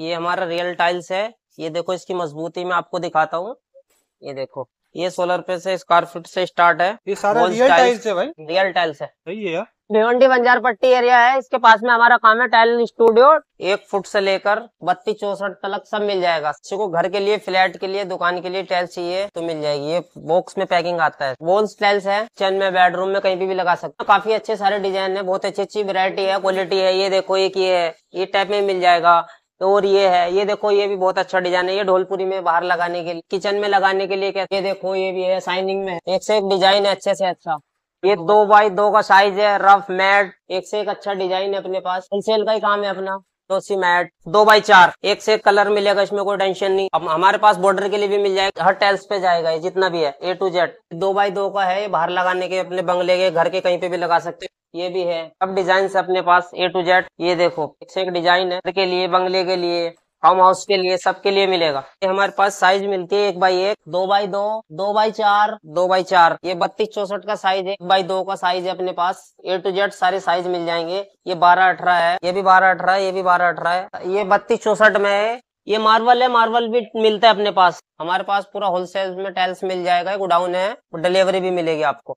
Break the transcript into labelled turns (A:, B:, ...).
A: ये हमारा real tiles है ये देखो इसकी मजबूती मैं आपको दिखाता हूँ ये देखो ये सोलर पे से स्क्वायर फीट से स्टार्ट है ये सारा रियल टाइल्स है भाई रियल टाइल्स है सही है भिवंडी बंजार पट्टी एरिया है इसके पास में हमारा काम है टाइल स्टूडियो एक फुट से लेकर बत्तीस चौसठ तलक सब मिल जाएगा किसी को घर के लिए फ्लैट के लिए दुकान के लिए टाइल चाहिए तो मिल जाएगी ये बॉक्स में पैकिंग आता है बोन्स टाइल्स है चैन में बेडरूम में कहीं भी, भी लगा सकते हैं काफी अच्छे सारे डिजाइन है बहुत अच्छी अच्छी वेरायटी है क्वालिटी है ये देखो एक ये है ये टाइप में मिल जाएगा तो और ये है ये देखो ये भी बहुत अच्छा डिजाइन है ये ढोलपुरी में बाहर लगाने के लिए किचन में लगाने के लिए क्या ये देखो ये भी है साइनिंग में एक से एक डिजाइन है अच्छे से अच्छा ये हाँ। दो बाई दो का साइज है रफ मैट एक से एक अच्छा डिजाइन है अपने पास होलसेल का ही काम है अपना सी मैट दो बाई चार एक से एक कलर मिलेगा इसमें कोई टेंशन नहीं अब हमारे पास बॉर्डर के लिए भी मिल जाएगा हर टेल्स पे जाएगा ये जितना भी है ए टू जेड दो बाई दो का है ये बाहर लगाने के अपने बंगले के घर के कहीं पे भी लगा सकते ये भी है अब डिजाइन है अपने पास ए टू जेड ये देखो एक से एक डिजाइन है के लिए बंगले के लिए फार्म हाउस के लिए सबके लिए मिलेगा ये हमारे पास साइज मिलती है एक बाई एक दो बाई दो दो बाई चार दो बाई चार ये बत्तीस चौसठ का साइज है एक बाई दो का साइज है अपने पास ए टू जेड सारे साइज मिल जाएंगे ये बारह अठारह है ये भी बारह अठारह ये भी बारह अठारह है ये बत्तीस चौसठ में है ये मार्बल है मार्बल भी मिलता है अपने पास हमारे पास पूरा होलसेल में टाइल्स मिल जाएगा गोडाउन है डिलीवरी भी मिलेगी आपको